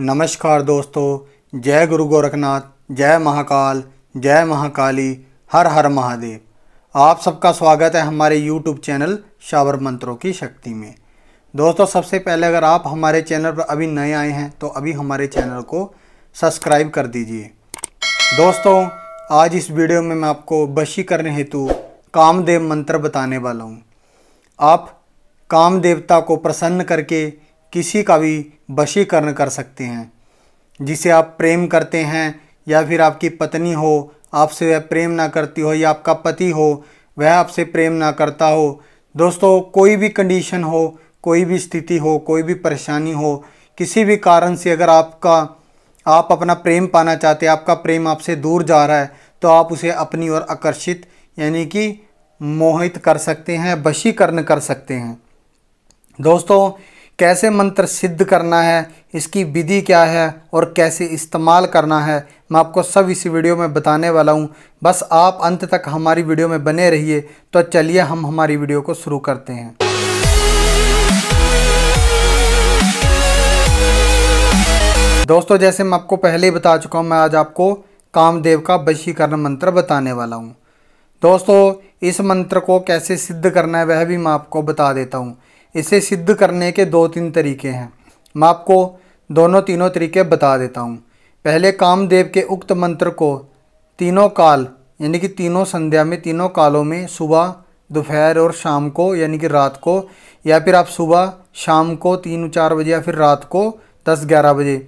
नमस्कार दोस्तों जय गुरु गोरखनाथ जय महाकाल जय महाकाली हर हर महादेव आप सबका स्वागत है हमारे YouTube चैनल शावर मंत्रों की शक्ति में दोस्तों सबसे पहले अगर आप हमारे चैनल पर अभी नए आए हैं तो अभी हमारे चैनल को सब्सक्राइब कर दीजिए दोस्तों आज इस वीडियो में मैं आपको करने हेतु कामदेव मंत्र बताने वाला हूँ आप काम देवता को प्रसन्न करके किसी का भी वशीकरण कर सकते हैं जिसे आप प्रेम करते हैं या फिर आपकी पत्नी हो आपसे वह प्रेम ना करती हो या आपका पति हो वह आपसे प्रेम ना करता हो दोस्तों कोई भी कंडीशन हो कोई भी स्थिति हो कोई भी परेशानी हो किसी भी कारण से अगर आपका आप अपना प्रेम पाना चाहते हैं आपका प्रेम आपसे दूर जा रहा है तो आप उसे अपनी ओर आकर्षित यानी कि मोहित कर सकते हैं वशीकरण कर सकते हैं दोस्तों कैसे मंत्र सिद्ध करना है इसकी विधि क्या है और कैसे इस्तेमाल करना है मैं आपको सब इस वीडियो में बताने वाला हूँ बस आप अंत तक हमारी वीडियो में बने रहिए तो चलिए हम हमारी वीडियो को शुरू करते हैं दोस्तों जैसे मैं आपको पहले ही बता चुका हूँ मैं आज आपको कामदेव का वशीकरण मंत्र बताने वाला हूँ दोस्तों इस मंत्र को कैसे सिद्ध करना है वह भी मैं आपको बता देता हूँ इसे सिद्ध करने के दो तीन तरीके हैं मैं आपको दोनों तीनों तरीके बता देता हूँ पहले कामदेव के उक्त मंत्र को तीनों काल यानी कि तीनों संध्या में तीनों कालों में सुबह दोपहर और शाम को यानी कि रात को या फिर आप सुबह शाम को तीन चार बजे या फिर रात को दस ग्यारह बजे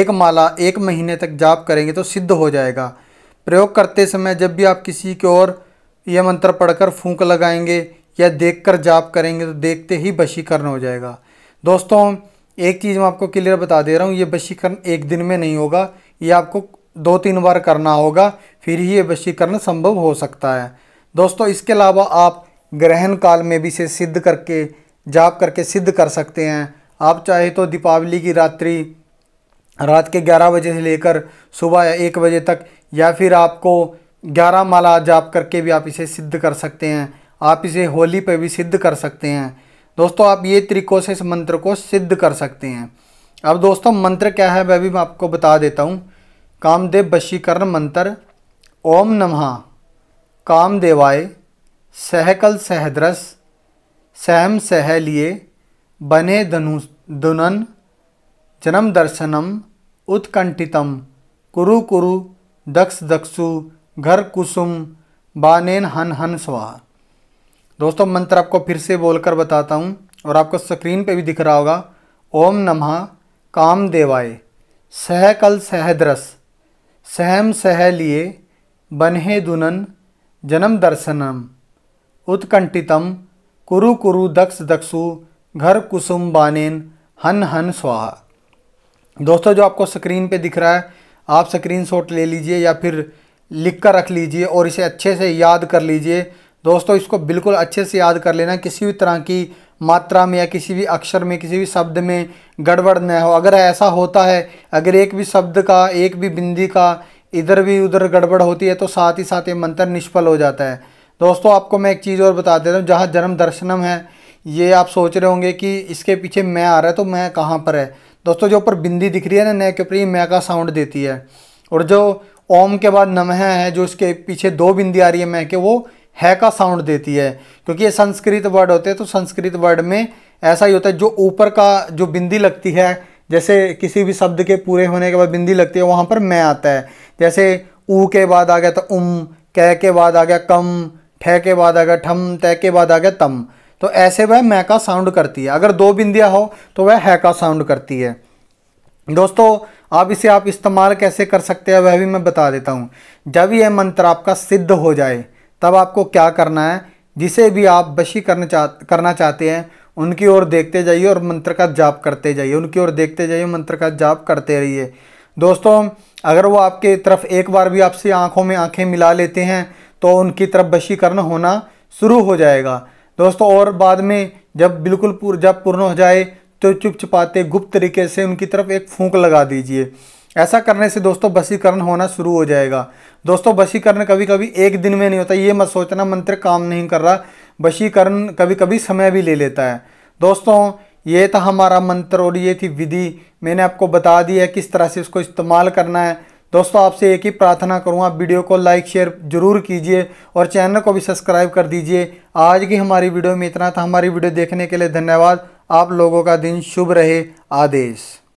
एक माला एक महीने तक जाप करेंगे तो सिद्ध हो जाएगा प्रयोग करते समय जब भी आप किसी की ओर यह मंत्र पढ़कर फूंक लगाएंगे या देख कर जाप करेंगे तो देखते ही वशीकरण हो जाएगा दोस्तों एक चीज़ मैं आपको क्लियर बता दे रहा हूँ ये वशीकरण एक दिन में नहीं होगा ये आपको दो तीन बार करना होगा फिर ही ये वशीकरण संभव हो सकता है दोस्तों इसके अलावा आप ग्रहण काल में भी इसे सिद्ध करके जाप करके सिद्ध कर सकते हैं आप चाहे तो दीपावली की रात्रि रात के 11 बजे से लेकर सुबह एक बजे तक या फिर आपको 11 माला जाप करके भी आप इसे सिद्ध कर सकते हैं आप इसे होली पे भी सिद्ध कर सकते हैं दोस्तों आप ये तरीकों से इस मंत्र को सिद्ध कर सकते हैं अब दोस्तों मंत्र क्या है वह भी मैं आपको बता देता हूँ कामदेव वशीकरण मंत्र ओम नमः कामदेवाय सहकल सहद्रस सहम सह लिए बने धनु दुनन जन्म दर्शनम उत्कंठितम कुरु कुरु दक्ष दक्षु घर कुसुम बानेन हन हन स्वाहा दोस्तों मंत्र आपको फिर से बोलकर बताता हूँ और आपको स्क्रीन पे भी दिख रहा होगा ओम नमः काम देवाय सह कल सहद्रस सहम सह लिए बनहे दुनन जन्म दर्शनम उत्कंठितम कुरु कुरु दक्ष दक्षु घर कुसुम बानेन हन हन स्वाहा दोस्तों जो आपको स्क्रीन पे दिख रहा है आप स्क्रीनशॉट ले लीजिए या फिर लिख कर रख लीजिए और इसे अच्छे से याद कर लीजिए दोस्तों इसको बिल्कुल अच्छे से याद कर लेना किसी भी तरह की मात्रा में या किसी भी अक्षर में किसी भी शब्द में गड़बड़ न हो अगर ऐसा होता है अगर एक भी शब्द का एक भी बिंदी का इधर भी उधर गड़बड़ होती है तो साथ ही साथ ये मंत्र निष्फल हो जाता है दोस्तों आपको मैं एक चीज़ और बता देता हूँ जहाँ जन्म दर्शनम है ये आप सोच रहे होंगे कि इसके पीछे मैं आ रहा है तो मैं कहाँ पर है दोस्तों जो ऊपर बिंदी दिख रही है ना नए के ऊपर ये मैं का साउंड देती है और जो ओम के बाद नमह है जो इसके पीछे दो बिंदी आ रही है मैं के वो है का साउंड देती है क्योंकि ये संस्कृत वर्ड होते हैं तो संस्कृत वर्ड में ऐसा ही होता है जो ऊपर का जो बिंदी लगती है जैसे किसी भी शब्द के पूरे होने के बाद बिंदी लगती है वहाँ पर मैं आता है जैसे ऊ के बाद आ गया तो उम कह के बाद आ गया कम ठह के बाद आ गया ठम तय के बाद आ गया तम तो ऐसे वह मैं का साउंड करती है अगर दो बिंदियाँ हो तो वह है का साउंड करती है दोस्तों आप इसे आप इस्तेमाल कैसे कर सकते हैं वह भी मैं बता देता हूँ जब यह मंत्र आपका सिद्ध हो जाए तब आपको क्या करना है जिसे भी आप बशी करना चाह करना चाहते हैं उनकी ओर देखते जाइए और मंत्र का जाप करते जाइए उनकी ओर देखते जाइए मंत्र का जाप करते रहिए दोस्तों अगर वो आपके तरफ एक बार भी आपसे आंखों में आंखें मिला लेते हैं तो उनकी तरफ बशीकरण होना शुरू हो जाएगा दोस्तों और बाद में जब बिल्कुल पूर जब पूर्ण हो जाए तो चुप छुपाते गुप्त तरीके से उनकी तरफ एक फूंक लगा दीजिए ऐसा करने से दोस्तों वशीकरण होना शुरू हो जाएगा दोस्तों वशीकरण कभी कभी एक दिन में नहीं होता ये मत सोचना मंत्र काम नहीं कर रहा वशीकरण कभी कभी समय भी ले लेता है दोस्तों ये था हमारा मंत्र और ये थी विधि मैंने आपको बता दी है किस तरह से इसको इस्तेमाल करना है दोस्तों आपसे एक ही प्रार्थना करूँ आप वीडियो को लाइक शेयर जरूर कीजिए और चैनल को भी सब्सक्राइब कर दीजिए आज की हमारी वीडियो में इतना था हमारी वीडियो देखने के लिए धन्यवाद आप लोगों का दिन शुभ रहे आदेश